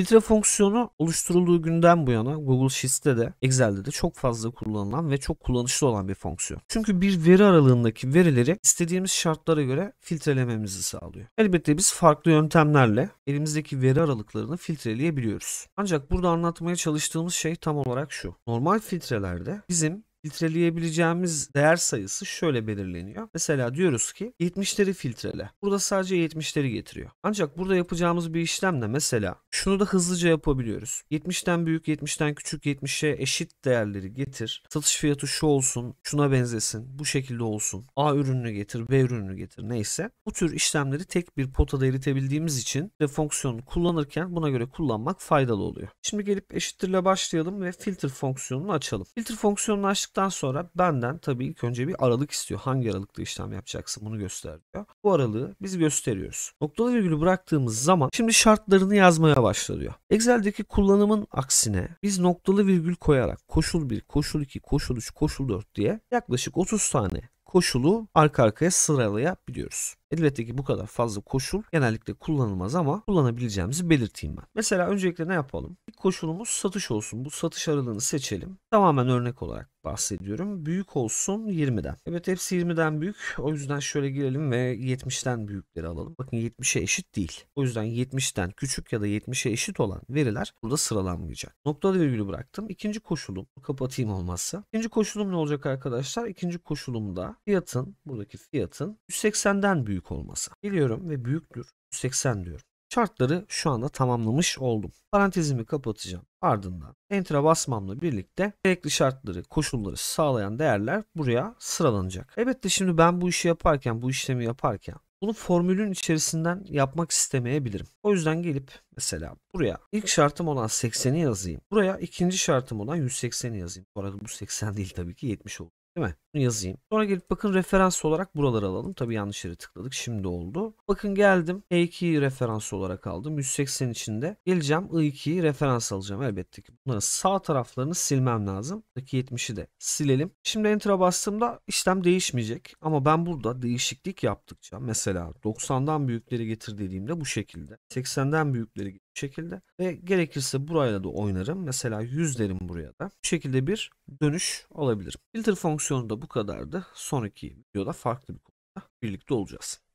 Filtre fonksiyonu oluşturulduğu günden bu yana Google Sheets'te de Excel'de de çok fazla kullanılan ve çok kullanışlı olan bir fonksiyon. Çünkü bir veri aralığındaki verileri istediğimiz şartlara göre filtrelememizi sağlıyor. Elbette biz farklı yöntemlerle elimizdeki veri aralıklarını filtreleyebiliyoruz. Ancak burada anlatmaya çalıştığımız şey tam olarak şu. Normal filtrelerde bizim filtreleyebileceğimiz değer sayısı şöyle belirleniyor. Mesela diyoruz ki 70'leri filtrele. Burada sadece 70'leri getiriyor. Ancak burada yapacağımız bir işlemle mesela şunu da hızlıca yapabiliyoruz. 70'ten büyük, 70'ten küçük, 70'e eşit değerleri getir. Satış fiyatı şu olsun, şuna benzesin, bu şekilde olsun. A ürününü getir, B ürününü getir neyse. Bu tür işlemleri tek bir potada eritebildiğimiz için ve fonksiyonu kullanırken buna göre kullanmak faydalı oluyor. Şimdi gelip eşittirle başlayalım ve filter fonksiyonunu açalım. Filter fonksiyonunu açtık Anlaştıktan sonra benden tabii ilk önce bir aralık istiyor. Hangi aralıkta işlem yapacaksın bunu gösteriyor. Bu aralığı biz gösteriyoruz. Noktalı virgülü bıraktığımız zaman şimdi şartlarını yazmaya başlıyor. Excel'deki kullanımın aksine biz noktalı virgül koyarak koşul 1, koşul 2, koşul 3, koşul 4 diye yaklaşık 30 tane koşulu arka arkaya sıralayabiliyoruz. Elbette ki bu kadar fazla koşul genellikle kullanılmaz ama kullanabileceğimizi belirteyim ben. Mesela öncelikle ne yapalım? koşulumuz satış olsun. Bu satış aralığını seçelim. Tamamen örnek olarak bahsediyorum. Büyük olsun 20'den. Evet hepsi 20'den büyük. O yüzden şöyle girelim ve 70'ten büyükleri alalım. Bakın 70'e eşit değil. O yüzden 70'ten küçük ya da 70'e eşit olan veriler burada sıralanmayacak. Noktalı virgülü bıraktım. İkinci koşulum kapatayım olmazsa. İkinci koşulum ne olacak arkadaşlar? İkinci koşulumda fiyatın buradaki fiyatın 180'den büyük olması. Geliyorum ve büyüktür. 180 diyorum. Şartları şu anda tamamlamış oldum. Parantezimi kapatacağım. Ardından enter'a basmamla birlikte gerekli şartları, koşulları sağlayan değerler buraya sıralanacak. Elbette şimdi ben bu işi yaparken, bu işlemi yaparken bunu formülün içerisinden yapmak istemeyebilirim. O yüzden gelip mesela buraya ilk şartım olan 80'i yazayım. Buraya ikinci şartım olan 180'i yazayım. Bu arada bu 80 değil tabii ki 70 oldu. Değil mi? Bunu yazayım. Sonra gelip bakın referans olarak buraları alalım. Tabii yanlış yere tıkladık. Şimdi oldu. Bakın geldim. H2 referans olarak aldım. 180 içinde. Geleceğim I2'yi referans alacağım elbette ki. Bunların sağ taraflarını silmem lazım. Buradaki de silelim. Şimdi Enter'a bastığımda işlem değişmeyecek. Ama ben burada değişiklik yaptıkça mesela 90'dan büyükleri getir dediğimde bu şekilde. 80'den büyükleri getir şekilde ve gerekirse burayla da oynarım. Mesela yüzlerim buraya da. Bu şekilde bir dönüş alabilirim. Filter fonksiyonu da bu kadardı. Sonraki videoda farklı bir konuda birlikte olacağız.